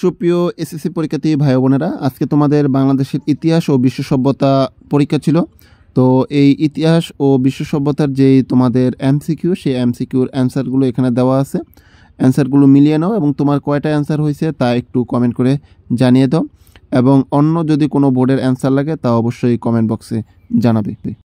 সুপ্রিয় এসএসসি পরীক্ষার্থী ভাই বোনেরা আজকে তোমাদের বাংলাদেশের ইতিহাস ও বিশ্ব সভ্যতা পরীক্ষা ছিল তো এই ইতিহাস ও বিশ্ব সভ্যতার যেই তোমাদের এমসিকিউ সেই এমসিকিউর অ্যান্সারগুলো এখানে দেওয়া আছে অ্যান্সারগুলো মিলিয়ে নাও এবং তোমার কয়টা অ্যান্সার হয়েছে তা একটু কমেন্ট করে জানিয়ে দাও এবং অন্য যদি কোনো বোর্ডের অ্যান্সার লাগে তা অবশ্যই কমেন্ট বক্সে জানাবে